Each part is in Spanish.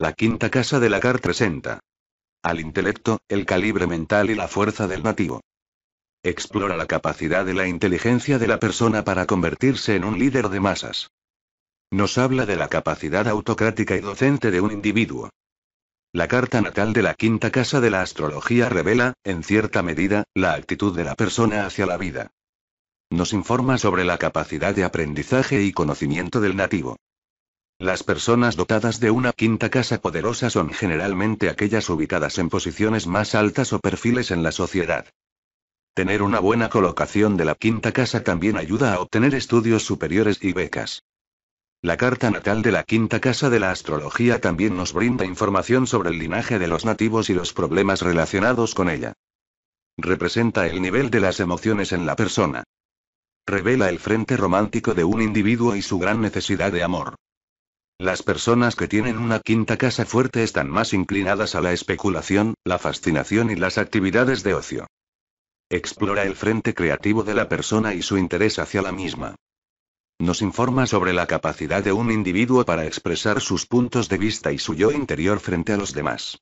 La quinta casa de la carta presenta. Al intelecto, el calibre mental y la fuerza del nativo. Explora la capacidad de la inteligencia de la persona para convertirse en un líder de masas. Nos habla de la capacidad autocrática y docente de un individuo. La carta natal de la quinta casa de la astrología revela, en cierta medida, la actitud de la persona hacia la vida. Nos informa sobre la capacidad de aprendizaje y conocimiento del nativo. Las personas dotadas de una quinta casa poderosa son generalmente aquellas ubicadas en posiciones más altas o perfiles en la sociedad. Tener una buena colocación de la quinta casa también ayuda a obtener estudios superiores y becas. La carta natal de la quinta casa de la astrología también nos brinda información sobre el linaje de los nativos y los problemas relacionados con ella. Representa el nivel de las emociones en la persona. Revela el frente romántico de un individuo y su gran necesidad de amor. Las personas que tienen una quinta casa fuerte están más inclinadas a la especulación, la fascinación y las actividades de ocio. Explora el frente creativo de la persona y su interés hacia la misma. Nos informa sobre la capacidad de un individuo para expresar sus puntos de vista y su yo interior frente a los demás.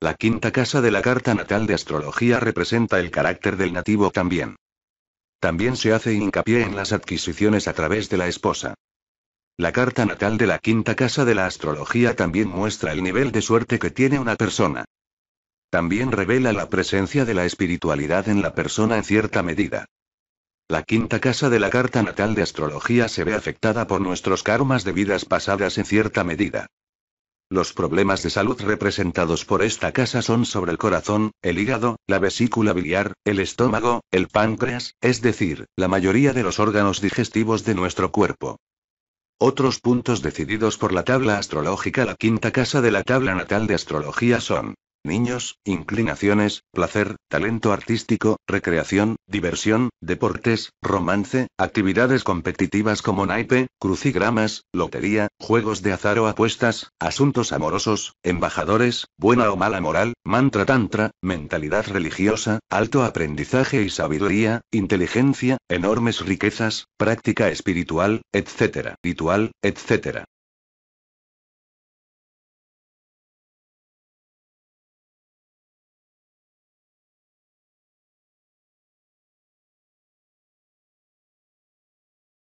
La quinta casa de la carta natal de astrología representa el carácter del nativo también. También se hace hincapié en las adquisiciones a través de la esposa. La carta natal de la quinta casa de la astrología también muestra el nivel de suerte que tiene una persona. También revela la presencia de la espiritualidad en la persona en cierta medida. La quinta casa de la carta natal de astrología se ve afectada por nuestros karmas de vidas pasadas en cierta medida. Los problemas de salud representados por esta casa son sobre el corazón, el hígado, la vesícula biliar, el estómago, el páncreas, es decir, la mayoría de los órganos digestivos de nuestro cuerpo. Otros puntos decididos por la tabla astrológica La quinta casa de la tabla natal de astrología son niños, inclinaciones, placer, talento artístico, recreación, diversión, deportes, romance, actividades competitivas como naipe, crucigramas, lotería, juegos de azar o apuestas, asuntos amorosos, embajadores, buena o mala moral, mantra tantra, mentalidad religiosa, alto aprendizaje y sabiduría, inteligencia, enormes riquezas, práctica espiritual, etc. Ritual, etcétera.